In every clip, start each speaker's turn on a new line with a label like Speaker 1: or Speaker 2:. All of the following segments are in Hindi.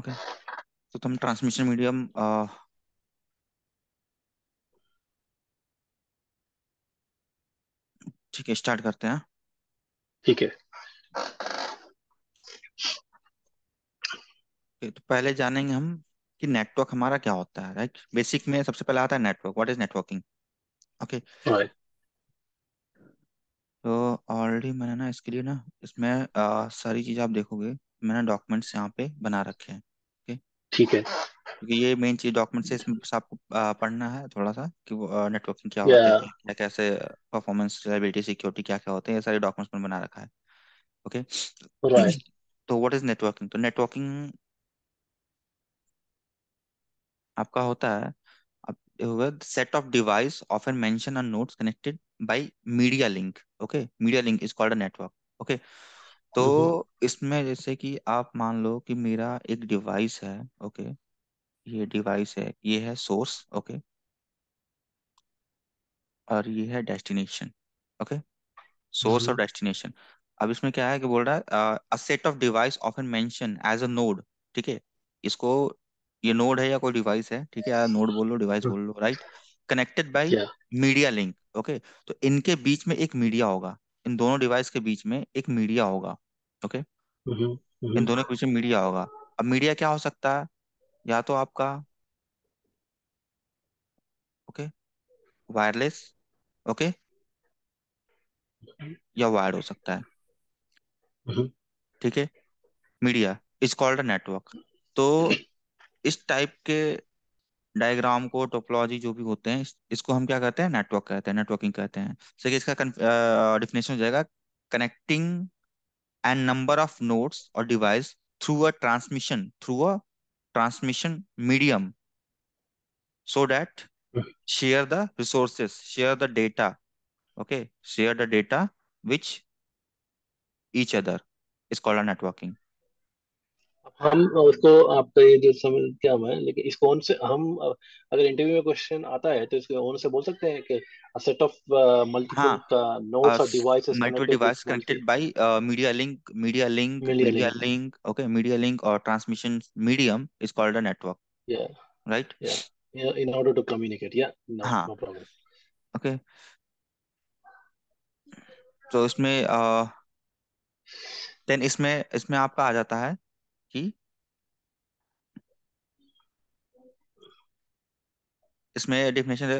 Speaker 1: ओके तो तुम ट्रांसमिशन मीडियम uh, ठीक है स्टार्ट करते हैं ठीक है तो पहले जानेंगे हम कि नेटवर्क हमारा क्या होता है राइट बेसिक में सबसे पहले आता है network what is networking okay तो ऑलरेडी मैंने ना इसके लिए ना इसमें आ, uh, सारी चीज़ आप देखोगे मैंने डॉक्यूमेंट्स यहाँ पे बना रखे हैं ठीक है क्योंकि ये मेन चीज डॉक्यूमेंट से इसमें आपको पढ़ना है थोड़ा सा कि वो नेटवर्किंग क्या होती है क्या कैसे परफॉर्मेंस रिलायबिलिटी सिक्योरिटी क्या क्या होते हैं ये सारे डॉक्यूमेंट्स में बना रखा है ओके तो व्हाट इज नेटवर्किंग तो नेटवर्किंग आपका होता है set set of device often mentioned are nodes connected by media link okay media link is called a network okay तो हम्म, हम्म। इसमें जैसे कि आप मान लो कि मेरा एक डिवाइस है ओके ये डिवाइस है ये है सोर्स ओके और ये है डेस्टिनेशन ओके सोर्स और हम्म। डेस्टिनेशन अब इसमें क्या है कि बोल रहा है a set of device often mention as a node ठीक है इसको ये नोड है या कोई डिवाइस है ठीक है या नोड लो डिवाइस बोल लो राइट कनेक्टेड बाय या मीडिया लिंक ओके तो इनके बीच में एक मीडिया होगा इन दोनों डिवाइस के बीच में एक मीडिया होगा
Speaker 2: ओके हम्म, हम्म। इन दोनों के
Speaker 1: बीच में मीडिया होगा अब मीडिया क्या हो सकता है या तो आपका ओके वायरलेस ओके या वायर्ड हो सकता है हम्म। ठीक है media is called a network तो इस टाइप के डायग्राम को टोपोलॉजी जो भी होते हैं इसको हम क्या कहते हैं नेटवर्क कहते हैं नेटवर्किंग कहते हैं so, इसका डिफिनेशन हो जाएगा connecting and number of nodes और device through a transmission through a transmission medium so that share the resources share the data okay share the data which each other is called networking
Speaker 2: हम उसको आपका तो ये जो समझ क्या है लेकिन इस कौन से हम अगर इंटरव्यू में क्वेश्चन आता है तो इसके ओन से बोल सकते हैं कि a set of multiple nodes और devices multiple device connected
Speaker 1: by media link media link media link okay media link और transmission medium is called a network या right in order to
Speaker 2: communicate या नो प्रॉब्लम
Speaker 1: ओके तो इसमें देन uh, इसमें इसमें आपका आ जाता है कि इसमें definition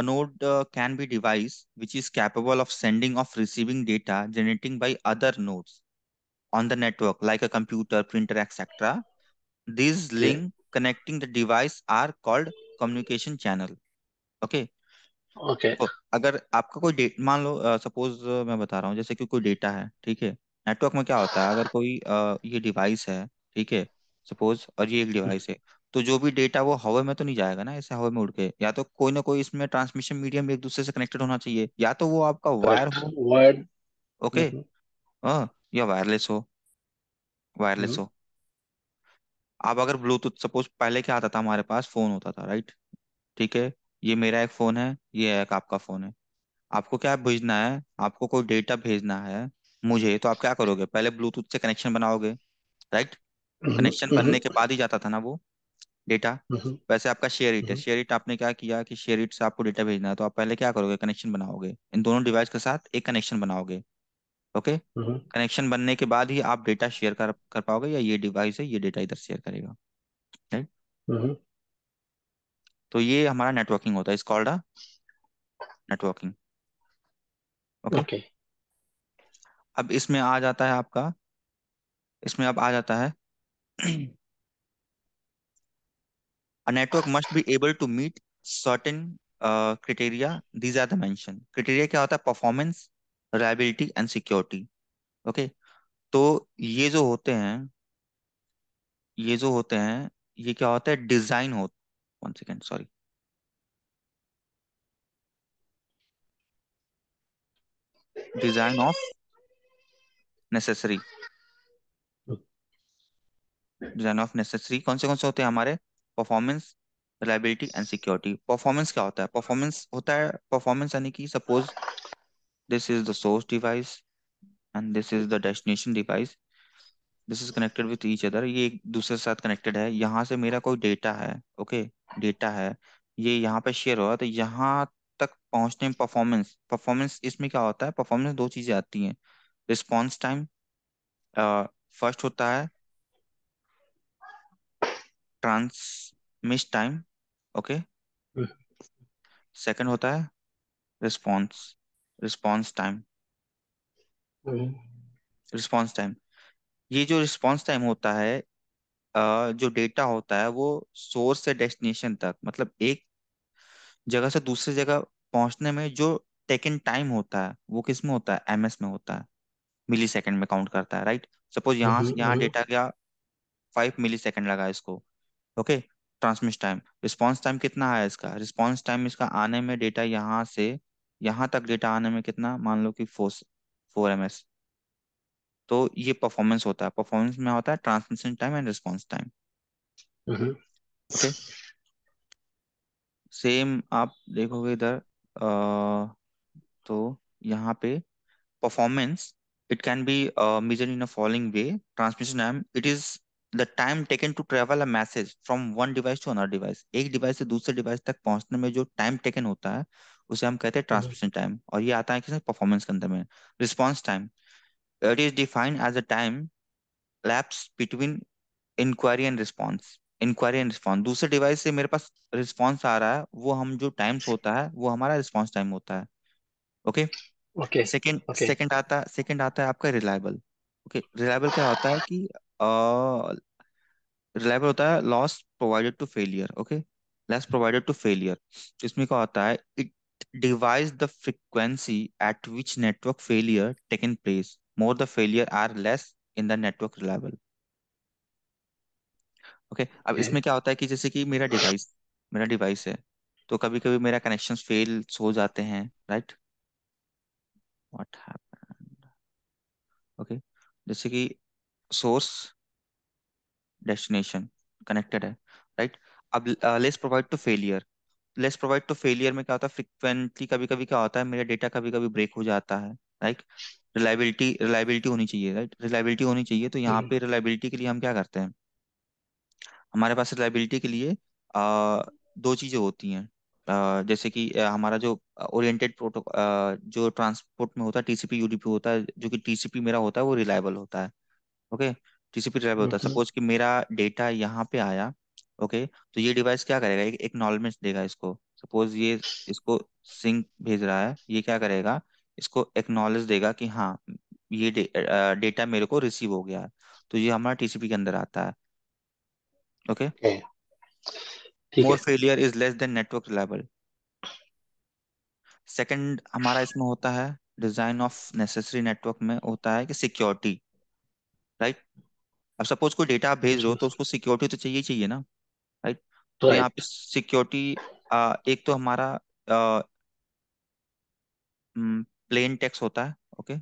Speaker 1: a node can be device which is capable of sending of receiving data generating by other nodes on the network like a computer printer etcetera this link connecting the device are called communication channel okay okay अगर आपका कोई डेट मान लो सपोज uh, मैं बता रहा हूँ जैसे कि कोई डेटा है ठीक है नेटवर्क में क्या होता है अगर हाँ। कोई ये डिवाइस है ठीक है सपोज और ये एक हम्म। डिवाइस है तो जो भी डेटा वो हवा में तो नहीं जाएगा ना ऐसे हवा में उड़ के या तो कोई ना कोई इसमें ट्रांसमिशन मीडियम एक दूसरे से कनेक्टेड होना चाहिए या तो वो आपका वायर हो वायर ओके हम्म, हम्म। या वायरलेस हो वायरलेस हो आप अगर ब्लूटूथ सपोज पहले क्या आता था हमारे पास फोन होता था राइट ठीक है ये मेरा एक फोन है ये एक आपका फोन है आपको क्या भेजना है आपको कोई डेटा भेजना है मुझे तो आप क्या करोगे पहले ब्लूटूथ से कनेक्शन बनाओगे राइट कनेक्शन हम्म, हम्म। बनने के बाद ही जाता था ना वो डेटा हम्म। वैसे आपका शेयर इट है शेयर इट आपने क्या किया कि शेयर इट से आपको डेटा भेजना है तो आप पहले क्या करोगे कनेक्शन बनाओगे इन दोनों डिवाइस के साथ एक कनेक्शन बनाओगे ओके कनेक्शन बनने के बाद ही आप डेटा शेयर कर कर पाओगे या ये डिवाइस है ये डेटा इधर शेयर करेगा राइट तो ये हमारा नेटवर्किंग होता है इस कॉल्ड नेटवर्किंग ओके अब इसमें आ जाता है आपका इसमें अब आ जाता है network must be able to meet certain criteria these are देंशन क्रिटेरिया क्या होता है performance reliability and security okay तो ये जो होते हैं ये जो होते हैं ये क्या होता है डिजाइन हो one second sorry design of necessary design of necessary कौन से कौन से होते हैं हमारे performance reliability and security performance क्या होता है परफॉर्मेंस होता है परफॉर्मेंस यानी कि suppose this is the source device and this is the destination device this is connected with each other ये एक दूसरे के साथ कनेक्टेड है यहाँ से मेरा कोई डेटा है ओके okay? डेटा है ये यहाँ पे शेयर हो रहा है तो यहाँ तक पहुंचने में परफॉर्मेंस परफॉर्मेंस इसमें क्या होता है परफॉर्मेंस दो चीज़ें आती हैं रिस्पॉन्स टाइम फर्स्ट होता है transmit time okay hmm. Second होता है response response time hmm. Response time ये जो रिस्पॉन्स टाइम होता है जो डेटा होता है वो सोर्स से डेस्टिनेशन तक मतलब एक जगह से दूसरी जगह पहुंचने में जो टेकन टाइम होता है वो किस में होता है एमएस में होता है मिली सेकेंड में काउंट करता है राइट सपोज यहाँ हम्म, से यहाँ हम्म। डेटा गया फाइव मिली सेकेंड लगा इसको okay transmission time response time कितना आया इसका रिस्पॉन्स टाइम इसका आने में डेटा यहाँ से यहाँ तक डेटा आने में कितना मान लो कि फोर फोर एम एस तो ये परफॉर्मेंस होता है परफॉर्मेंस में होता है transmission time and response time hmm. Okay same आप देखोगे इधर तो यहाँ पे performance It can be uh, measured in a following way. Transmission time, it is the time taken to travel a message from one device to another device एक डिवाइस से दूसरे डिवाइस तक पहुंचने में जो टाइम टेकन होता है उसे हम कहते हैं ट्रांसमिशन टाइम हम्म। और ये आता है किसी परफॉर्मेंस के अंदर में response time it is defined as a time lapse between inquiry and response inquiry and response दूसरे डिवाइस से मेरे पास रिस्पॉन्स आ रहा है वो हम जो टाइम्स होता है वो हमारा रिस्पॉन्स टाइम होता है okay okay? Okay second okay second आता सेकंड आता है आपका रिलायबल ओके रिलायबल क्या होता है कि रिलायबल होता है loss provided to failure okay loss provided to failure इसमें क्या होता है it devise the frequency at which network failure take in place more the failure are less in the network reliable okay अब इसमें क्या होता है कि जैसे कि मेरा डिवाइस मेरा डिवाइस है तो कभी कभी मेरा कनेक्शन फेल हो जाते हैं right right? what happened okay जैसे कि सोर्स डेस्टिनेशन कनेक्टेड है राइट अब less provide to failure less provide to failure में क्या होता है फ्रिक्वेंटली कभी कभी क्या होता है मेरा डेटा कभी कभी ब्रेक हो जाता है राइट रिलायबिलिटी रिलायबिलिटी होनी चाहिए राइट रिलायबिलिटी होनी चाहिए तो यहाँ हम्म। पे रिलायबिलिटी के लिए हम क्या करते हैं हमारे पास रिलायबिलिटी के लिए आ, uh, दो चीजें होती हैं जैसे कि हमारा जो ओरिएंटेड प्रोटो जो ट्रांसपोर्ट में होता है टीसीपी यूडीपी होता है जो कि टीसीपी मेरा होता है वो रिलायबल होता है ओके टीसीपी रिलायबल होता है हम्म, हम्म। सपोज कि मेरा डेटा यहाँ पे आया ओके तो ये डिवाइस क्या करेगा एक एक्नोलमेंट देगा इसको सपोज ये इसको सिंक भेज रहा है ये क्या करेगा इसको एक्नोलेज देगा कि हाँ ये डेटा मेरे को रिसीव हो गया है तो ये हमारा टीसीपी के अंदर आता है okay okay more failure is less then network reliable second हमारा इसमें होता है डिजाइन ऑफ नेसेसरी नेटवर्क में होता है कि सिक्योरिटी राइट अब सपोज कोई डेटा आप भेज रहे हो तो उसको सिक्योरिटी तो चाहिए चाहिए ना राइट तो यहाँ पे सिक्योरिटी एक तो हमारा प्लेन हम्म, टेक्स होता है ओके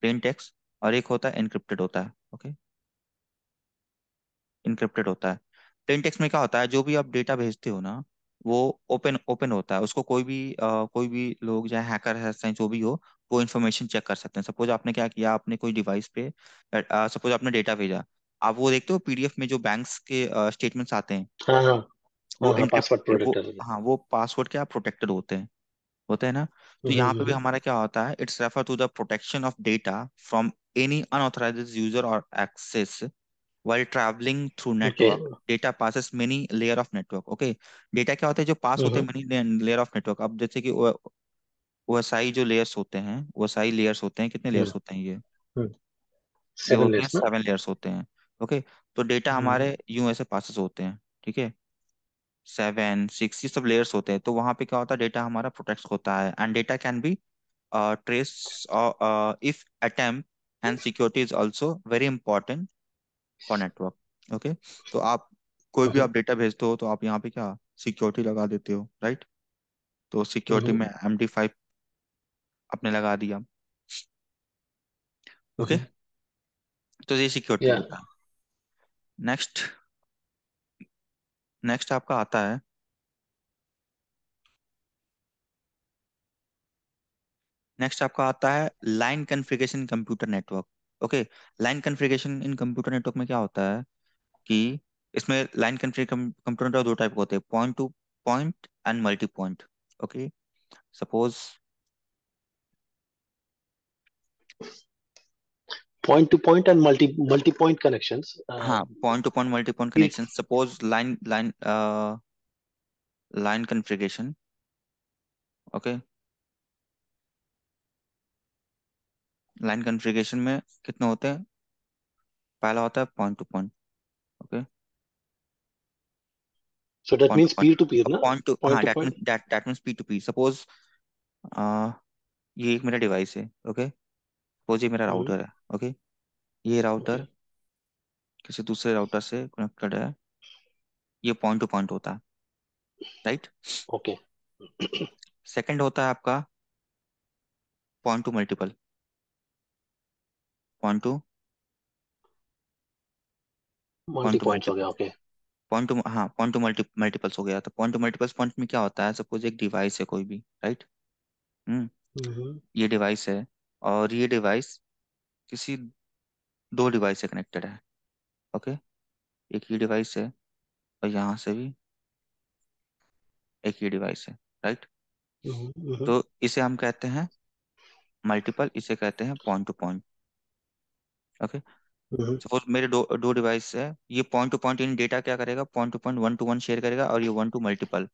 Speaker 1: प्लेन टेक्स और एक होता है इनक्रिप्टेड होता है ओके इनक्रिप्टेड होता है प्लेन टेम्पटेक्स में क्या होता है जो भी आप डेटा भेजते हो ना वो ओपन ओपन होता है उसको कोई भी आ, कोई भी लोग चाहे हैकर है जो भी हो वो इन्फॉर्मेशन चेक कर सकते हैं सपोज आपने क्या किया आपने कोई डिवाइस पे सपोज आपने डेटा भेजा आप वो देखते हो पीडीएफ में जो बैंक्स के स्टेटमेंट्स आते हैं हाँ हाँ
Speaker 2: वो हाँ, पासवर्ड हाँ, प्रोटेक्टेड
Speaker 1: हाँ वो पासवर्ड क्या प्रोटेक्टेड होते हैं होते हैं ना तो यहाँ पे भी हम्म, हम्म, हमारा हम्म। क्या होता है it's refer to the protection of data from any unauthorize user और access while traveling through network okay. data passes many layer of network okay data क्या होता है जो पास होते हैं mm-hmm. many layer of network अब जैसे कि ओएसआई जो लेयर्स होते हैं ओएसआई लेयर्स होते हैं कितने लेयर्स mm. होते हैं ये सेवन लेयर्स सेवन लेयर्स होते हैं ओके तो डेटा mm-hmm. हमारे यूं ऐसे पासेस होते हैं ठीक है सेवन सिक्स ये सब लेयर्स होते हैं तो वहां पे क्या होता है डेटा हमारा प्रोटेक्ट होता है and data can be trace if attempt and security is also very important for network okay तो आप कोई भी आप डेटा भेजते हो तो आप यहाँ पे क्या सिक्योरिटी लगा देते हो राइट तो सिक्योरिटी हम्म। में एम डी फाइव आपने लगा दिया ओके तो ये सिक्योरिटी होता है नेक्स्ट नेक्स्ट आपका आता है नेक्स्ट आपका आता है line configuration computer network okay line configuration in computer network में क्या होता है कि इसमें लाइन कंप्यूटर नेटवर्क दो टाइप होते हैं point to point and multi point okay suppose
Speaker 2: point and multi multi point connections
Speaker 1: uh, ha point to point multi point point suppose line line uh line configuration okay line configuration में कितने होते हैं पहला होता है point to point okay so that means peer to peer ना point to point हाँ to that point means that that means peer uh, ये एक मेरा डिवाइस है ओके सपोज ये मेरा राउटर हम्म। है ओके ये राउटर किसी दूसरे राउटर से कनेक्टेड है ये पॉइंट टू पॉइंट होता है राइट ओके सेकंड होता है आपका point to multiple point to point हो गया हाँ पॉइंट टू मल्टी मल्टीपल्स हो गया तो पॉइंट टू मल्टीपल्स पॉइंट में क्या होता है सपोज एक डिवाइस है कोई भी राइट
Speaker 2: हम्म।, हम्म
Speaker 1: ये डिवाइस है और ये डिवाइस किसी दो डिवाइस से कनेक्टेड है ओके एक ये डिवाइस है और यहाँ से भी एक ही डिवाइस है राइट
Speaker 2: हम्म, हम्म।
Speaker 1: तो इसे हम कहते हैं मल्टीपल इसे कहते हैं point to point okay
Speaker 2: suppose
Speaker 1: mm-hmm. मेरे दो दो डिवाइस है ये पॉइंट टू पॉइंट इन डेटा क्या करेगा point to point one to one share करेगा और ये वन टू मल्टीपल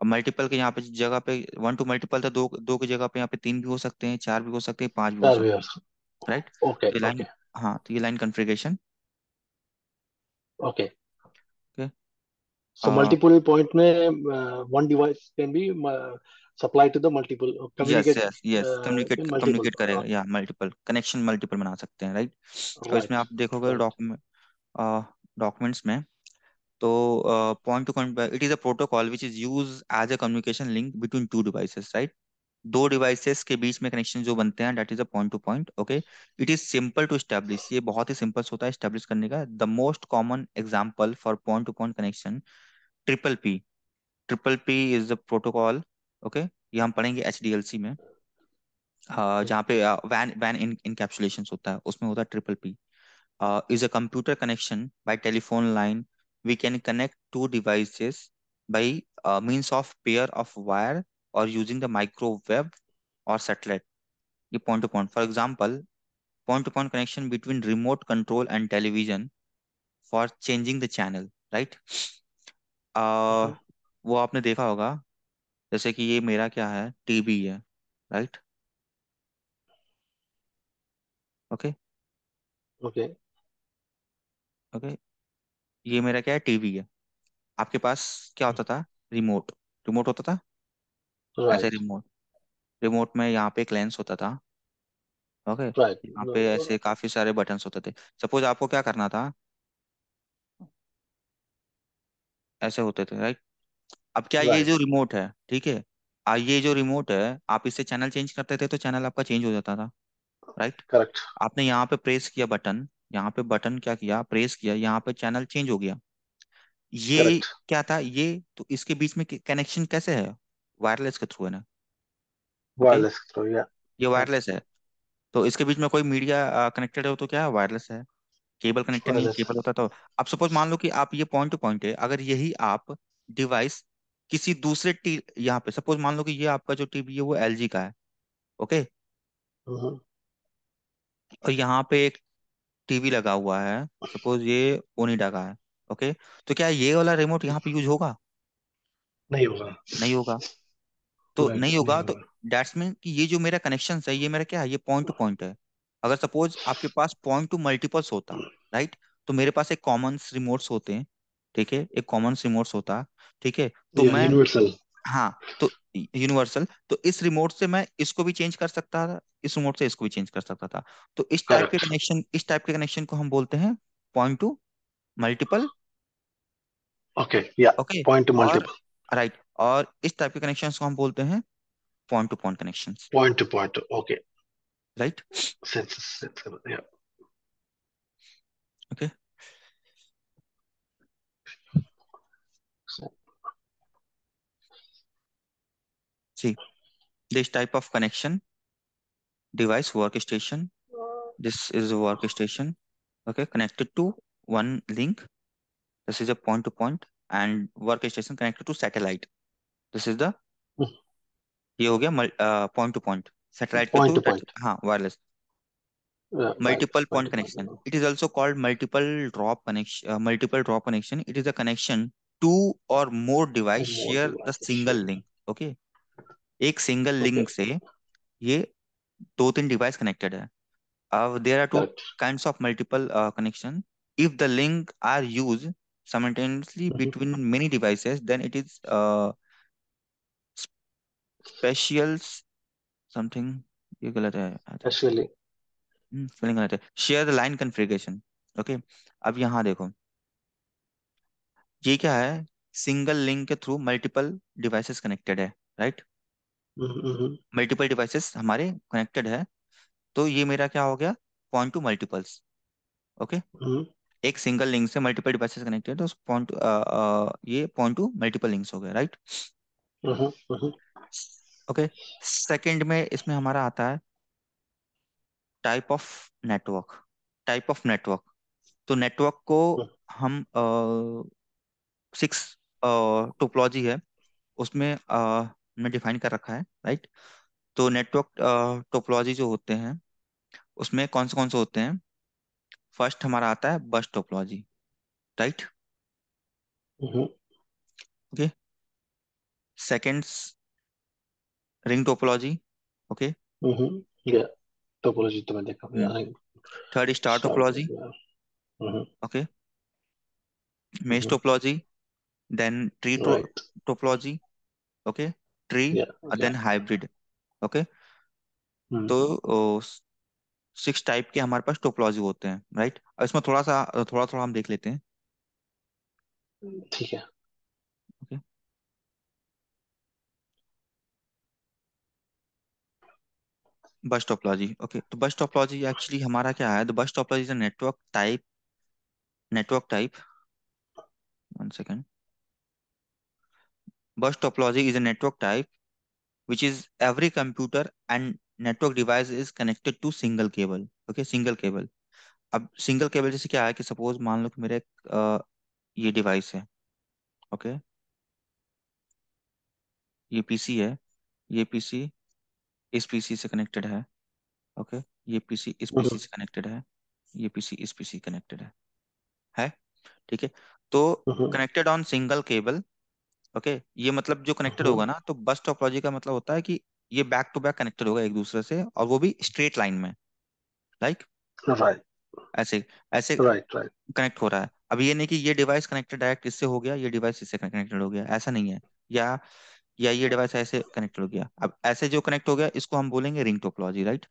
Speaker 1: अब मल्टीपल के यहाँ पे जगह पे वन टू मल्टीपल था दो दो की जगह पे यहाँ पे तीन भी हो सकते हैं चार भी हो सकते हैं पांच भी हो सकते हैं राइट ओके ये लाइन हाँ तो ये line configuration
Speaker 2: okay okay so multiple point में one device can be supply to the multiple communicate yes yes communicate
Speaker 1: करेगा हाँ। या मल्टीपल कनेक्शन मल्टीपल बना सकते हैं राइट right? तो इसमें आप देखोगे डॉक्यूमेंट डॉक्यूमेंट्स uh, में तो point to point it is a protocol which is use as a communication link between two devices right दो डिवाइसेस के बीच में कनेक्शन जो बनते हैं that is a point to point okay it is simple to establish ये बहुत ही सिंपल होता है स्टैब्लिश करने का the most common example for point to point connection triple P triple P is the protocol okay ये हम पढ़ेंगे एच डी एल सी में हाँ, हाँ, जहाँ पे वैन वैन इन इनकैप्सुलेशन होता है उसमें होता है triple P is a computer connection by telephone line we can connect two devices by means of pair of wire और यूजिंग द माइक्रोवेव और सेटेलाइट ये point to point for example point to point connection between remote control and television for changing the channel right वो आपने देखा होगा जैसे कि ये मेरा क्या है टीबी है राइट ओके ओके ओके ये मेरा क्या है टीवी है आपके पास क्या होता था रिमोट रिमोट होता
Speaker 2: था ऐसे
Speaker 1: रिमोट रिमोट में यहाँ पे एक लेंस होता था ओके यहाँ पे ऐसे काफी सारे बटन्स होते थे सपोज आपको क्या करना था ऐसे होते थे राइट अब क्या ये जो रिमोट है ठीक है ये जो रिमोट है आप इससे चैनल चेंज करते थे तो चैनल आपका चेंज हो जाता था राइट करेक्ट आपने यहाँ पे प्रेस किया बटन यहाँ पे बटन क्या किया प्रेस किया यहाँ पे चैनल चेंज हो गया ये Correct. क्या था ये तो इसके बीच में कनेक्शन कैसे है वायरलेस के थ्रू है ना ओके वायरलेस थ्रू या ये वायरलेस है तो इसके बीच में कोई मीडिया कनेक्टेड हो तो क्या है वायरलेस है केबल कनेक्टेड नहीं केबल होता तो अब सपोज मान लो कि आप ये पॉइंट टू पॉइंट है अगर यही आप डिवाइस किसी दूसरे टी यहाँ पे सपोज मान लो कि ये आपका जो टीवी है वो एल का है ओके हम्म। और यहाँ पे एक टीवी लगा हुआ है सपोज ये ओनिडा का है ओके तो क्या ये वाला रिमोट यहाँ पे यूज होगा नहीं होगा नहीं होगा तो नहीं, नहीं होगा तो डेट्स मीन कि ये जो मेरा कनेक्शन है ये मेरा क्या है ये पॉइंट टू पॉइंट है अगर सपोज आपके पास पॉइंट टू मल्टीपल्स होता राइट तो मेरे पास एक कॉमन रिमोट्स होते हैं ठीक है एक कॉमन रिमोट होता ठीक है तो मैं यूनिवर्सल हाँ तो यूनिवर्सल तो इस रिमोट से मैं इसको भी चेंज कर सकता था इस रिमोट से इसको भी चेंज कर सकता था तो इस टाइप के कनेक्शन इस टाइप के कनेक्शन को हम बोलते हैं पॉइंट टू मल्टीपल ओके या okay point to multiple right और इस टाइप के कनेक्शन को हम बोलते हैं point to point connection point to point okay right senses sensor या okay See, this type of connection, device workstation, this is a workstation, okay, connected to one link. This is a point to point and workstation connected to satellite. This is the, hmm. ये हो गया uh, point to point. Satellite point to point. हाँ, wireless. multiple right. point connection. It is also called multiple drop connection. Uh, multiple drop connection. It is a connection two or more device more share the single link. Okay. एक सिंगल लिंक से ये दो तीन डिवाइस कनेक्टेड है अब there are two kind of multiple connection if the link are use simultaneously between mm-hmm. Many devices then it is special something ये गलत है स्पेलिंग hmm, गलत है share the line configuration okay अब यहाँ देखो ये क्या है सिंगल लिंक के थ्रू मल्टीपल डिवाइसेस कनेक्टेड है right
Speaker 2: multiple
Speaker 1: hmm, devices hmm, hmm. हमारे कनेक्टेड है तो ये मेरा क्या हो गया पॉइंट टू मल्टीपल्स ओके एक सिंगल लिंक से मल्टीपल डिवाइसेस कनेक्टेड तो पॉइंट ये पॉइंट टू मल्टीपल लिंक्स हो गया राइट ओके सेकंड में इसमें हमारा आता है type of network type of network तो नेटवर्क को हम सिक्स टोपोलॉजी है उसमें में डिफाइन कर रखा है राइट तो नेटवर्क टोपोलॉजी जो होते हैं उसमें कौन से कौन से होते हैं फर्स्ट हमारा आता है bus topology right okay second ring topology okay topology तो मैं देखा third star topology okay mesh topology then tree topology okay tree and then hybrid okay तो सिक्स टाइप के हमारे पास टोपोलॉजी होते हैं राइट और इसमें थोड़ा सा थोड़ा थोड़ा हम देख लेते हैं ठीक है ओके बस टोपोलॉजी ओके तो बस टोपोलॉजी एक्चुअली हमारा क्या है तो bus topology is a network type network type one second Bus topology is a network type which is every computer and network device is connected to single cable. Okay, single cable. अब सिंगल केबल जैसे क्या है कि सपोज मान लो कि मेरा एक ये डिवाइस है ओके okay? ये पीसी है ये पीसी इस पीसी से कनेक्टेड है ओके okay? ये पीसी इस पीसी से कनेक्टेड है ये पीसी इस पीसी कनेक्टेड है है ठीक है तो connected on single cable okay ये मतलब जो कनेक्टेड होगा ना तो बस टॉपोलॉजी का मतलब होता है कि ये बैक टू बैक कनेक्टेड होगा एक दूसरे से और वो भी स्ट्रेट लाइन में लाइक ऐसे ऐसे कनेक्ट हो रहा है अब ये नहीं कि ये डिवाइस कनेक्टेड डायरेक्ट इससे हो गया ये डिवाइस इससे कनेक्टेड हो गया ऐसा नहीं है या या ये डिवाइस ऐसे कनेक्टेड हो गया अब ऐसे जो कनेक्ट हो गया इसको हम बोलेंगे रिंग टोपोलॉजी राइट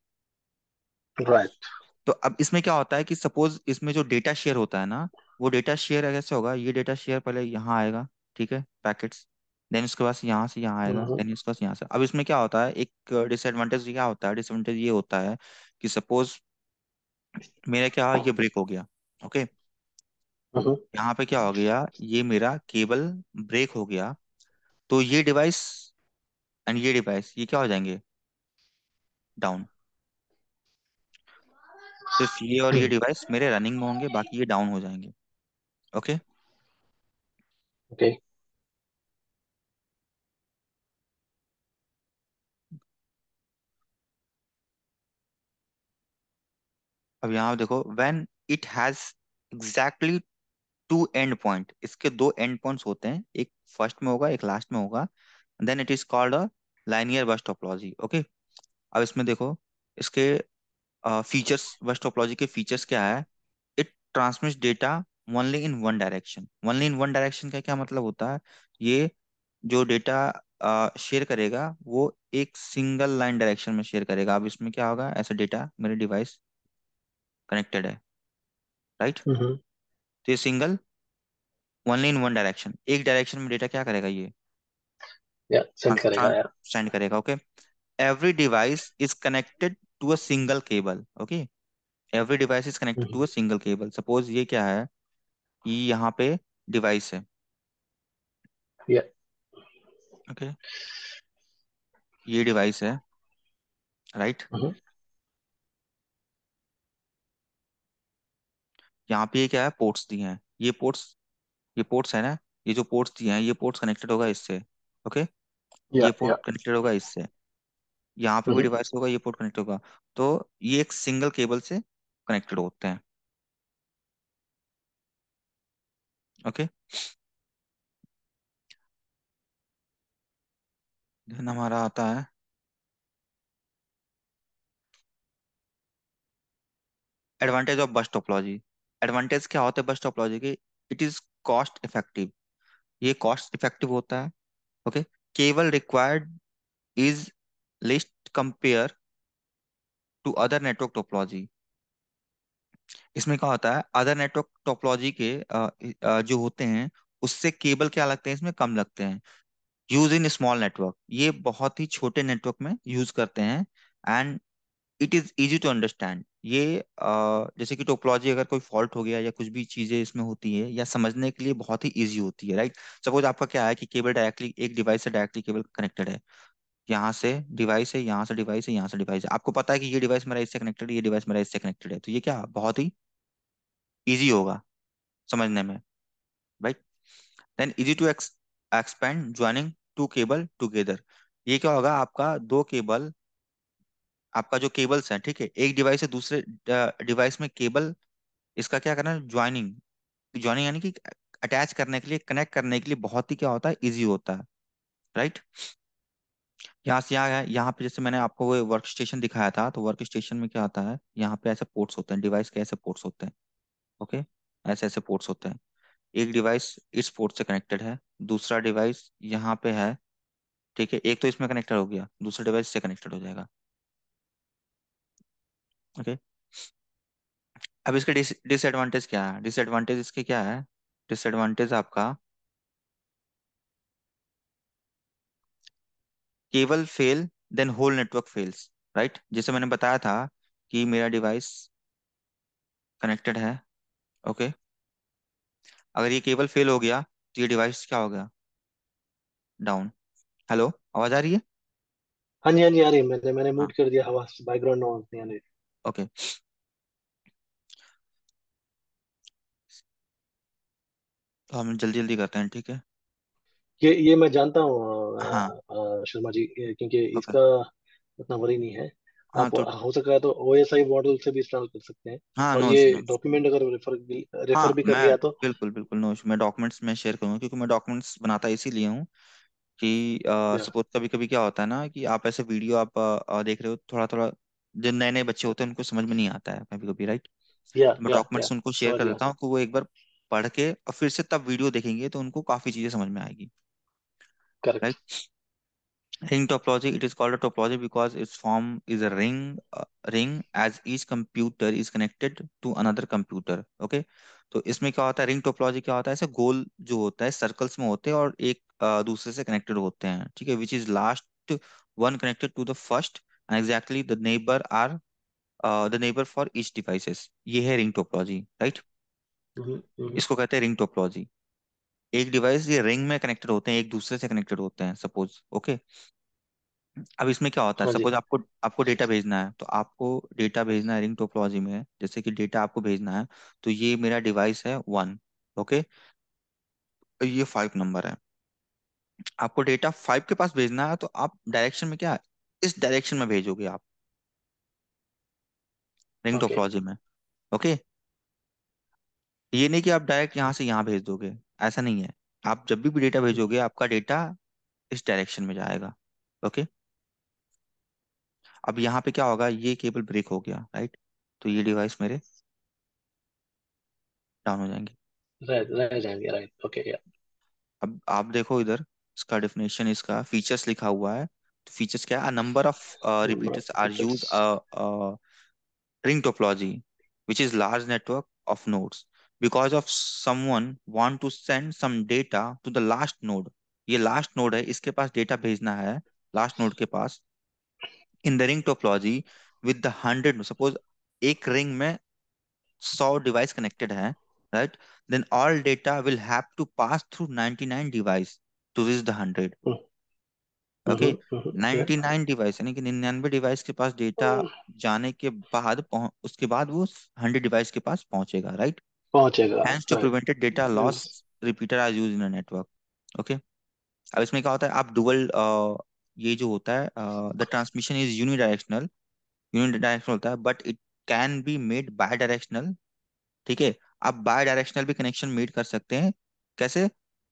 Speaker 1: राइट तो अब इसमें क्या होता है कि सपोज इसमें जो डेटा शेयर होता है ना वो डेटा शेयर कैसे होगा ये डेटा शेयर पहले यहाँ आएगा ठीक है पैकेट्स देन उसके पास यहाँ से यहाँ आएगा देन हम्म। उसके पास यहाँ से अब इसमें क्या होता है एक डिसएडवांटेज क्या होता है डिसएडवांटेज ये होता है कि सपोज मेरा क्या ये ब्रेक हो गया ओके तो हम्म। यहाँ पे क्या हो गया ये मेरा केबल ब्रेक हो गया तो ये डिवाइस एंड ये डिवाइस ये क्या हो जाएंगे डाउन सिर्फ ये और ये डिवाइस हम्म। मेरे रनिंग में होंगे बाकी ये डाउन हो जाएंगे ओके okay? Okay okay. अब यहाँ देखो when it has exactly two end point इसके दो एंड पॉइंट होते हैं एक फर्स्ट में होगा एक लास्ट में होगा then it is called a linear bus topology okay अब इसमें देखो इसके फीचर्स बस टोपोलॉजी के फीचर्स क्या है it transmit data only in one direction only in one direction का क्या मतलब होता है ये जो डेटा शेयर करेगा वो एक सिंगल लाइन डायरेक्शन में शेयर करेगा अब इसमें क्या होगा ऐसा डेटा मेरे डिवाइस कनेक्टेड है राइट mm-hmm. तो ये single only in one direction एक डायरेक्शन में डेटा क्या करेगा ये
Speaker 2: सेंड
Speaker 1: करेगा okay every device is connected to a single cable okay every device is connected to a single cable suppose ये क्या है ये यहाँ पे डिवाइस है
Speaker 2: या ओके
Speaker 1: ये डिवाइस है राइट right? Mm-hmm. यहाँ पे क्या है पोर्ट्स दिए हैं ये पोर्ट्स ये पोर्ट्स है ना ये जो पोर्ट्स दिए हैं ये पोर्ट्स कनेक्टेड होगा इससे ओके ये पोर्ट कनेक्टेड होगा इससे यहाँ पे भी डिवाइस mm-hmm. होगा ये पोर्ट कनेक्ट होगा तो ये एक सिंगल केबल से कनेक्टेड होते हैं ओके धन हमारा आता है advantage of bus topology advantage क्या होता है बस टॉपोलॉजी के इट इज कॉस्ट इफेक्टिव ये कॉस्ट इफेक्टिव होता है okay cable required is least compare to other network topology इसमें क्या होता है अदर नेटवर्क टोपोलॉजी के जो होते हैं उससे केबल क्या लगते हैं इसमें कम लगते हैं यूज इन स्मॉल नेटवर्क ये बहुत ही छोटे नेटवर्क में यूज करते हैं and it is easy to understand ये आ, जैसे कि टोपोलॉजी अगर कोई फॉल्ट हो गया या कुछ भी चीजें इसमें होती है या समझने के लिए बहुत ही इजी होती है राइट सपोज आपका क्या है कि केबल डायरेक्टली एक डिवाइस से डायरेक्टली केबल कनेक्टेड है यहाँ से डिवाइस है यहाँ से डिवाइस है यहाँ से डिवाइस है आपको पता है कि ये डिवाइस मेरा इससे कनेक्टेड है ये डिवाइस मेरा इससे कनेक्टेड है तो ये क्या बहुत ही ईजी होगा समझने में right then easy to expand joining two cable together ये क्या होगा आपका दो केबल आपका जो केबल्स हैं ठीक है एक डिवाइस से दूसरे डिवाइस में केबल इसका क्या करना है ज्वाइनिंग ज्वाइनिंग यानी कि अटैच करने के लिए कनेक्ट करने के लिए बहुत ही क्या होता है इजी होता है राइट यहाँ से यहाँ है यहाँ पे जैसे मैंने आपको वर्क स्टेशन दिखाया था तो वर्क स्टेशन में क्या होता है यहाँ पे ऐसे पोर्ट्स होते हैं डिवाइस के ऐसे पोर्ट्स होते हैं ओके ऐसे ऐसे पोर्ट्स होते हैं एक डिवाइस इस पोर्ट से कनेक्टेड है दूसरा डिवाइस यहाँ पे है ठीक है एक तो इसमें कनेक्टेड हो गया दूसरा डिवाइस इससे कनेक्टेड हो जाएगा ओके अब इसके डिसएडवांटेज क्या है डिसएडवांटेज इसके क्या है डिसएडवांटेज आपका cable fail then whole network fails right जैसे मैंने बताया था कि मेरा डिवाइस कनेक्टेड है ओके okay? अगर ये केबल फेल हो गया तो ये डिवाइस क्या हो गया डाउन हेलो आवाज आ रही है
Speaker 2: हाँ जी हाँ जी आ रही है मैंने मैंने म्यूट हाँ। कर दिया आवाज बैकग्राउंड नॉइज़ नहीं आ रही
Speaker 1: Okay. तो हम जल्दी जल्दी करते हैं ठीक है
Speaker 2: ये ये मैं जानता हूँ हाँ शर्मा जी क्योंकि ओके इसका इतना वरी नहीं है हाँ आप तो हो सका है तो ओ एस आई मॉडल से भी इस्तेमाल कर सकते हैं हाँ और नो ये नो डॉक्यूमेंट अगर रेफर रेफर हाँ भी कर मैं गया तो
Speaker 1: बिल्कुल बिल्कुल नो मैं डॉक्यूमेंट्स में शेयर करूंगा क्योंकि मैं डॉक्यूमेंट्स बनाता इसीलिए हूँ कि सपोज कभी कभी क्या होता है ना कि आप ऐसे वीडियो आप आ, अ, देख रहे हो थोड़ा थोड़ा जो नए नए बच्चे होते हैं उनको समझ में नहीं आता है कभी कभी राइट
Speaker 2: तो मैं डॉक्यूमेंट्स उनको शेयर कर देता
Speaker 1: हूँ कि वो एक बार पढ़ के और फिर से तब वीडियो देखेंगे तो उनको काफी चीजें समझ में आएगी right ring topology it is called a topology because its form is a ring ring as each computer is connected to another computer okay तो इसमें क्या होता है रिंग टोपोलॉजी क्या होता है ऐसे गोल जो होता है सर्कल्स में होते हैं और एक आ, uh, दूसरे से कनेक्टेड होते हैं ठीक है which is last one connected to the first and exactly the neighbor are uh, the neighbor for each devices ये है रिंग टोपोलॉजी राइट इसको कहते हैं रिंग टोपोलॉजी एक डिवाइस ये रिंग में कनेक्टेड होते हैं एक दूसरे से कनेक्टेड होते हैं सपोज ओके okay? अब इसमें क्या होता है सपोज हाँ आपको आपको डेटा भेजना है तो आपको डेटा भेजना है रिंग टोपोलॉजी में जैसे कि डेटा आपको भेजना है तो ये मेरा डिवाइस है वन ओके ये फाइव नंबर है आपको डेटा फाइव के पास भेजना है तो आप डायरेक्शन में क्या इस डायरेक्शन में भेजोगे आप रिंग टोपोलॉजी में ओके ये नहीं कि आप डायरेक्ट यहां से यहां भेज दोगे ऐसा नहीं है आप जब भी डेटा भेजोगे आपका डेटा इस डायरेक्शन में जाएगा ओके अब यहाँ पे क्या होगा ये केबल ब्रेक हो गया राइट तो ये डिवाइस मेरे डाउन हो जाएंगे
Speaker 2: राइट राइट
Speaker 1: ओके अब आप देखो इधर इसका डेफिनेशन इसका फीचर्स लिखा हुआ है फीचर्स क्या है number of repeaters are use a ring topology which is large network of nodes because of someone want to send some data to the last node ये लास्ट नोड है इसके पास डेटा भेजना है लास्ट नोड के पास in the ring topology with the hundred suppose एक रिंग में सौ डिवाइस कनेक्टेड है right then all data will have to pass through ninety device to reach the hundred okay ninety nine device यानी कि निन्यानवे डिवाइस के पास डेटा हाँ। जाने के बाद उसके बाद वो हंड्रेड डिवाइस के पास पहुंचेगा राइट पहुंचेगा टू डेटा लॉस रिपीटर आज यूज इन नेटवर्क ओके अब इसमें क्या होता है आप डुअल ये जो होता है the transmission is unidirectional unidirectional होता है but it can be made bidirectional ठीक है आप बाय डायरेक्शनल भी कनेक्शन मेड कर सकते हैं कैसे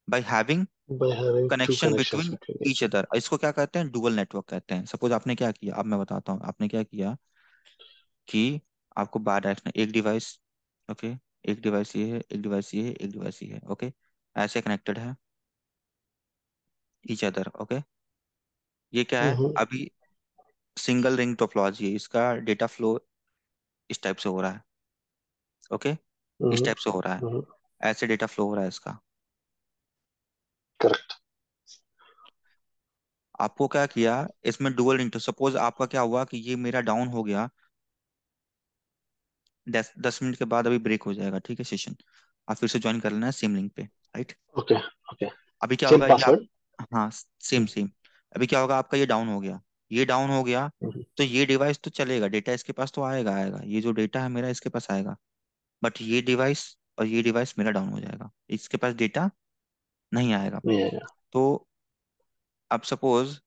Speaker 1: by having connection between each other इसको क्या कहते हैं डुअल नेटवर्क कहते हैं सपोज आपने क्या किया अब मैं बताता हूँ आपने क्या किया कि आपको बार डायरेक्शन एक डिवाइस ओके okay, एक डिवाइस ये है एक डिवाइस ये है एक डिवाइस ये है ओके okay, ऐसे कनेक्टेड है ईच अदर ओके ये क्या है अभी सिंगल रिंग टोपोलॉजी है इसका डेटा फ्लो इस टाइप से हो रहा है ओके okay? इस टाइप से हो रहा है ऐसे डेटा फ्लो हो रहा है इसका आपको क्या किया इसमें डुअल इंटर सपोज आपका क्या हुआ कि ये मेरा डाउन हो गया दस दस मिनट के बाद अभी ब्रेक हो जाएगा ठीक है सेशन आप फिर से ज्वाइन कर लेना सेम लिंक पे राइट ओके ओके अभी क्या होगा हाँ सेम सेम अभी क्या होगा आपका ये डाउन हो गया ये डाउन हो गया mm-hmm। तो ये डिवाइस तो चलेगा डेटा इसके पास तो आएगा आएगा ये जो डेटा है मेरा इसके पास आएगा बट ये डिवाइस और ये डिवाइस मेरा डाउन हो जाएगा इसके पास डेटा नहीं आएगा तो अब सपोज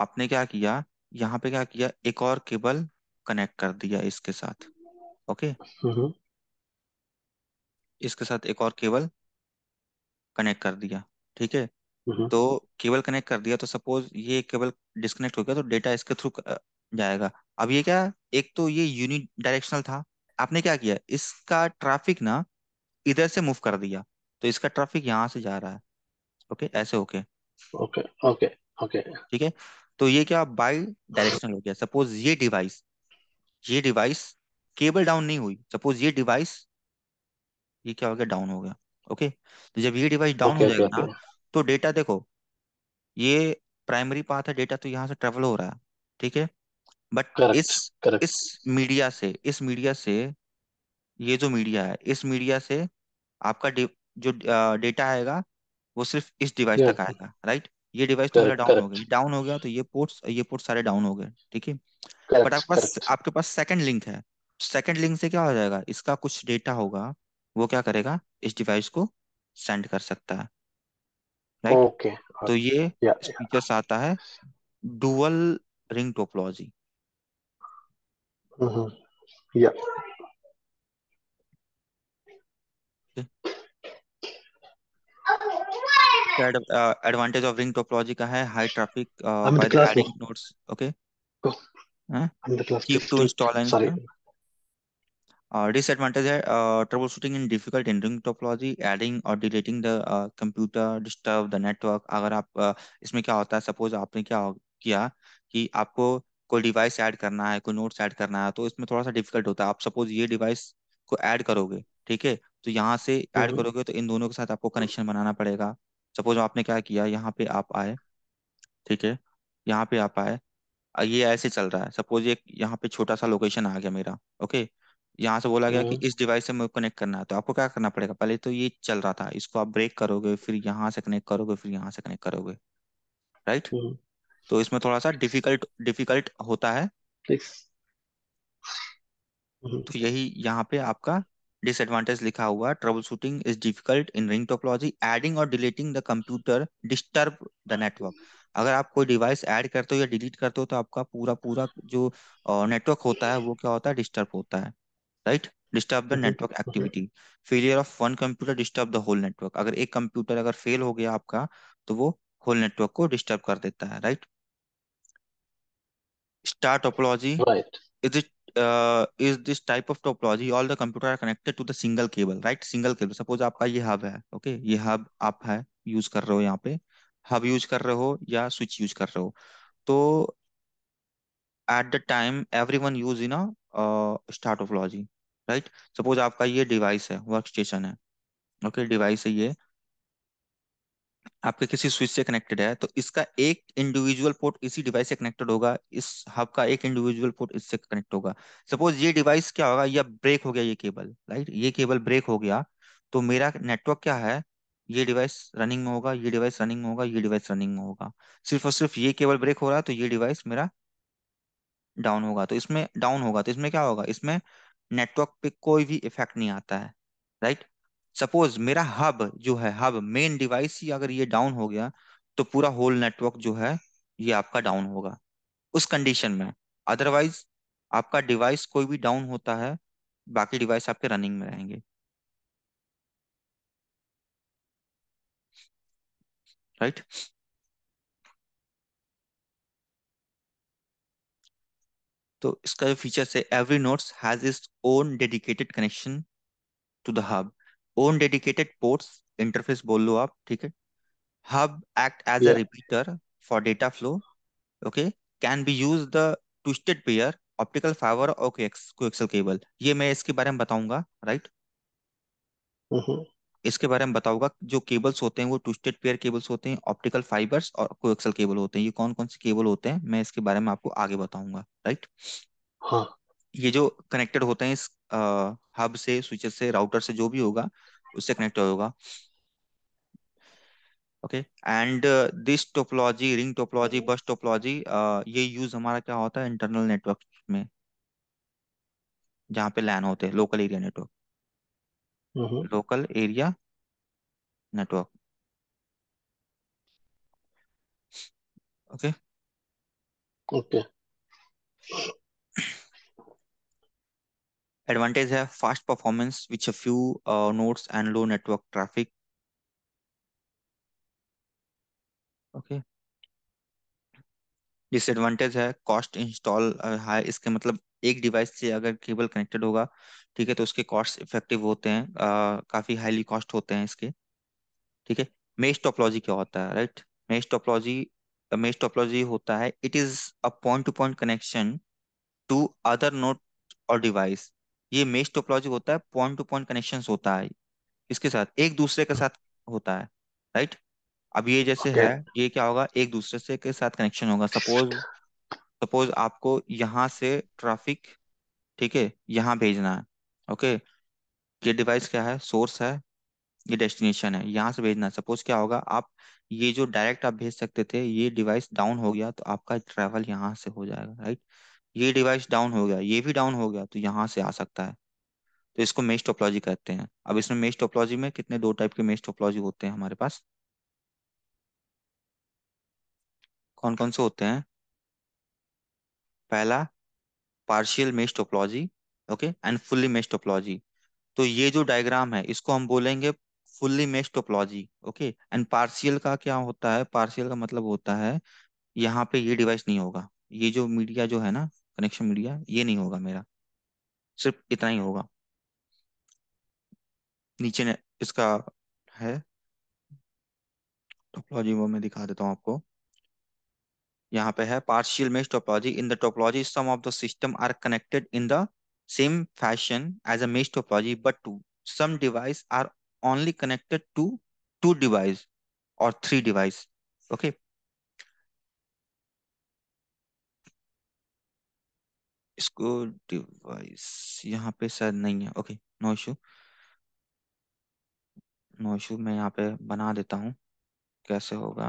Speaker 1: आपने क्या किया यहाँ पे क्या किया एक और केबल कनेक्ट कर दिया इसके साथ ओके हम्म। इसके साथ एक और केबल कनेक्ट कर दिया ठीक है हम्म। तो केबल कनेक्ट कर दिया तो सपोज ये केबल डिस्कनेक्ट हो गया तो डेटा इसके थ्रू जाएगा अब ये क्या एक तो ये यूनि डायरेक्शनल था आपने क्या किया इसका ट्रैफिक ना इधर से मूव कर दिया तो इसका ट्रैफिक यहाँ से जा रहा है ओके ऐसे ओके ओके ओके ओके ठीक है तो ये क्या बाई डायरेक्शनल हो गया सपोज ये डिवाइस ये डिवाइस केबल डाउन नहीं हुई सपोज ये डिवाइस ये क्या हो गया डाउन हो गया ओके तो जब ये डिवाइस डाउन हो जाएगा ना तो डेटा देखो ये प्राइमरी पाथ है डेटा तो यहाँ से ट्रेवल हो रहा है ठीक है बट इस correct. इस मीडिया से इस मीडिया से ये जो मीडिया है इस मीडिया से आपका जो डेटा आएगा वो सिर्फ इस डिवाइस तक आएगा राइट ये डिवाइस तो तुम्हारा डाउन हो गया डाउन हो गया तो ये पोर्ट्स ये पोर्ट सारे डाउन हो गए ठीक है बट आपके पास आपके पास सेकंड लिंक है सेकंड लिंक से क्या हो जाएगा इसका कुछ डेटा होगा वो क्या करेगा इस डिवाइस को सेंड कर सकता है राइट ओके तो ये फीचर्स आता है डुअल रिंग टोपोलॉजी या क्या एडवांटेज ऑफ रिंग टोपोलॉजी का है high traffic by the adding nodes okay keep to install and disadvantage है troubleshooting in difficult in ring topology adding और deleting the computer disturb the network अगर आप uh, इसमें क्या होता है सपोज आपने क्या किया कि आपको कोई डिवाइस ऐड करना है कोई नोट्स ऐड करना है तो इसमें थोड़ा सा डिफिकल्ट होता है आप सपोज ये डिवाइस को ऐड करोगे ठीक है तो यहाँ से ऐड हम्म। करोगे तो इन दोनों के साथ आपको कनेक्शन बनाना पड़ेगा सपोज आपने क्या किया यहाँ पे आप आए ठीक है यहाँ पे आप आए ये ऐसे चल रहा है सपोज ये यहाँ पे छोटा सा लोकेशन आ गया मेरा ओके यहाँ से बोला गया कि हम्म। इस डिवाइस से मुझे कनेक्ट करना है तो आपको क्या करना पड़ेगा पहले तो ये चल रहा था इसको आप ब्रेक करोगे फिर यहाँ से कनेक्ट करोगे फिर यहाँ से कनेक्ट करोगे राइट हम्म। तो इसमें थोड़ा सा डिफिकल्ट डिफिकल्ट होता है तो यही यहाँ पे आपका डिसएडवांटेज लिखा हुआ troubleshooting is difficult in ring topology adding और deleting the computer disturb the network अगर आप कोई डिवाइस ऐड करते हो या डिलीट करते हो तो आपका पूरा पूरा जो नेटवर्क uh, होता है वो क्या होता है डिस्टर्ब होता है right disturb the network activity failure of one computer disturb the whole network अगर एक कंप्यूटर अगर फेल हो गया आपका तो वो होल नेटवर्क को डिस्टर्ब कर देता है right star topology is it uh, is this type of topology all the computer are connected to the single cable right single cable suppose आपका ये हब है ओके okay? ये हब आप है यूज कर रहे हो यहाँ पे हब यूज कर रहे हो या स्विच यूज कर रहे हो तो at the time everyone use in star topology right suppose आपका ये डिवाइस है वर्क स्टेशन है ओके okay? डिवाइस है ये आपके किसी स्विच से कनेक्टेड है तो इसका एक इंडिविजुअल पोर्ट इसी डिवाइस से कनेक्टेड होगा इस हब का एक इंडिविजुअल पोर्ट इससे कनेक्ट होगा सपोज ये डिवाइस क्या होगा या ब्रेक हो गया ये केबल राइट ये केबल ब्रेक हो गया तो मेरा नेटवर्क क्या है ये डिवाइस रनिंग में होगा ये डिवाइस रनिंग में होगा ये डिवाइस रनिंग में होगा सिर्फ और सिर्फ ये केबल ब्रेक हो रहा है तो ये डिवाइस मेरा डाउन होगा तो इसमें डाउन होगा तो इसमें क्या होगा इसमें नेटवर्क पे कोई भी इफेक्ट नहीं आता है राइट सपोज मेरा हब जो है हब मेन डिवाइस ही अगर ये डाउन हो गया तो पूरा होल नेटवर्क जो है ये आपका डाउन होगा उस कंडीशन में अदरवाइज आपका डिवाइस कोई भी डाउन होता है बाकी डिवाइस आपके रनिंग में रहेंगे राइट right? तो इसका जो फीचर है every nodes has its own dedicated connection to the hub own dedicated ports interface बोल लो आप ठीक है hub act as a repeater for data flow okay can be use the twisted pair optical optical fiber और coaxial cable. ये मैं इसके बारे में बताऊंगा राइट right? Mm-hmm. इसके बारे में बताऊंगा जो केबल्स होते हैं वो ट्विस्टेड पेयर केबल्स होते हैं ऑप्टिकल फाइबर्स और कोएक्सल केबल होते हैं ये कौन कौन से केबल होते हैं मैं इसके बारे में आपको आगे बताऊंगा राइट हाँ ये जो कनेक्टेड होते हैं इस हब से स्विचर से राउटर से जो भी होगा उससे कनेक्ट होगा okay and this topology ring topology bus topology ये यूज हमारा क्या होता है इंटरनल नेटवर्क में जहां पे लैन होते हैं local area network local area network
Speaker 2: okay okay
Speaker 1: Advantage have fast performance with a few uh, nodes and low network traffic. Okay. Disadvantage है कॉस्ट इंस्टॉल हाई इसके मतलब एक डिवाइस से अगर केबल कनेक्टेड होगा ठीक है तो उसके कॉस्ट इफेक्टिव होते हैं आ, uh, काफी हाईली कॉस्ट होते हैं इसके ठीक है मेज टॉपोलॉजी क्या होता है राइट मेज टॉपोलॉजी मेज टॉपोलॉजी होता है it is a point to point connection to other node और डिवाइस ये मेज टोपोलॉजी होता है पॉइंट टू पॉइंट कनेक्शन होता है इसके साथ एक दूसरे के साथ होता है राइट अब ये जैसे okay. है ये क्या होगा एक दूसरे से के साथ कनेक्शन होगा सपोज सपोज आपको यहाँ से ट्रैफिक ठीक है यहाँ भेजना है ओके ये डिवाइस क्या है सोर्स है ये डेस्टिनेशन है यहाँ से भेजना है सपोज क्या होगा आप ये जो डायरेक्ट आप भेज सकते थे ये डिवाइस डाउन हो गया तो आपका ट्रैवल यहाँ से हो जाएगा राइट right? ये डिवाइस डाउन हो गया ये भी डाउन हो गया तो यहाँ से आ सकता है तो इसको मेस्ट टोपोलॉजी कहते हैं अब इसमें मेस्ट टोपोलॉजी में कितने दो टाइप के मेस्ट टोपोलॉजी होते हैं हमारे पास कौन कौन से होते हैं पहला partial mesh topology okay and fully mesh topology तो ये जो डायग्राम है इसको हम बोलेंगे fully mesh topology okay and partial का क्या होता है पार्शियल का मतलब होता है यहाँ पे ये डिवाइस नहीं होगा ये जो मीडिया जो है ना कनेक्शन मिल गया ये नहीं होगा मेरा सिर्फ इतना ही होगा नीचे इसका है टोपोलॉजी वो मैं दिखा देता हूँ आपको यहाँ पे है partial mesh topology in the topology some of the system are connected in the same fashion as a mesh topology but to some device are only connected to two device और थ्री डिवाइस okay इसको डिवाइस यहाँ पे शायद नहीं है okay no issue no issue मैं यहाँ पे बना देता हूँ कैसे होगा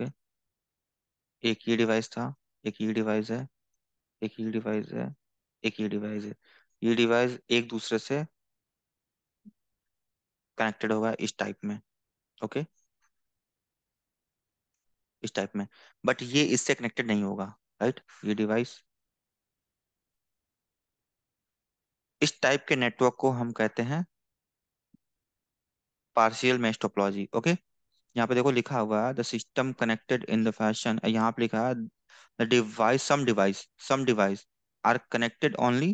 Speaker 1: ओके एक ही डिवाइस था एक ही डिवाइस है एक ही डिवाइस है एक ही डिवाइस है ये डिवाइस एक दूसरे से कनेक्टेड होगा इस टाइप में ओके इस टाइप में बट ये इससे कनेक्टेड नहीं होगा राइट ये डिवाइस इस टाइप के नेटवर्क को हम कहते हैं पार्शियल मेस्टोपोलॉजी ओके यहाँ पे देखो लिखा हुआ है the system connected in the fashion यहाँ पे लिखा है the device some device some device are connected only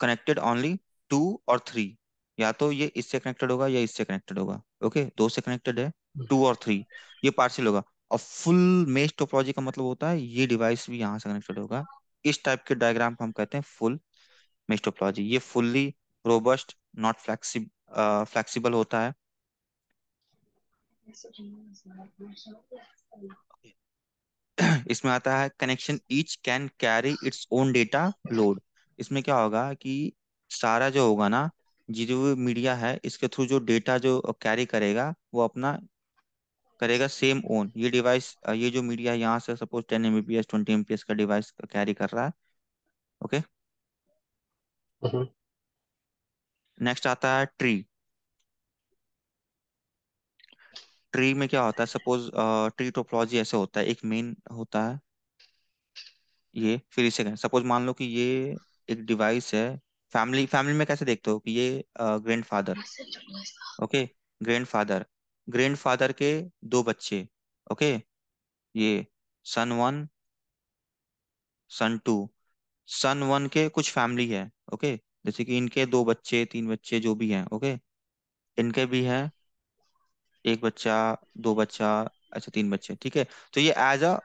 Speaker 1: connected only two और थ्री या तो ये इससे कनेक्टेड होगा या इससे कनेक्टेड होगा ओके okay? दो से कनेक्टेड है टू और थ्री ये पार्शियल होगा और फुल मेश टोपोलॉजी का मतलब होता है ये डिवाइस भी यहाँ से कनेक्टेड होगा इस टाइप के डायग्राम को हम कहते हैं फुल मेश टोपोलॉजी ये fully robust not flexible flexible होता है इसमें आता है connection each can carry its own data load इसमें क्या होगा कि सारा जो होगा ना जो मीडिया है इसके थ्रू जो डेटा जो कैरी करेगा वो अपना करेगा सेम ओन ये डिवाइस ये जो मीडिया है यहाँ से suppose ten M B S twenty M का डिवाइस कैरी कर रहा है ओके नेक्स्ट हम्म। आता है ट्री ट्री में क्या होता है सपोज ट्री टोपोलॉजी ऐसे होता है एक मेन होता है ये फिर इसे सपोज मान लो कि ये एक डिवाइस है फैमिली फैमिली में कैसे देखते हो कि ये ग्रैंडफादर ओके ग्रैंडफादर ग्रैंडफादर के दो बच्चे ओके ये son one son two son one के कुछ फैमिली है ओके जैसे कि इनके दो बच्चे तीन बच्चे जो भी हैं ओके इनके भी हैं एक बच्चा दो बच्चा अच्छा तीन बच्चे ठीक है तो ये एज अ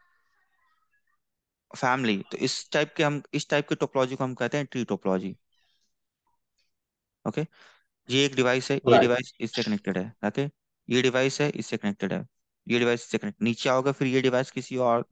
Speaker 1: फैमिली तो इस टाइप के हम इस टाइप के टोपोलॉजी को हम कहते हैं ट्री टोपोलॉजी ओके ये एक डिवाइस है ये डिवाइस इससे कनेक्टेड है ओके ये डिवाइस है इससे कनेक्टेड है ये डिवाइस इससे कनेक्ट नीचे आओगे फिर ये डिवाइस किसी और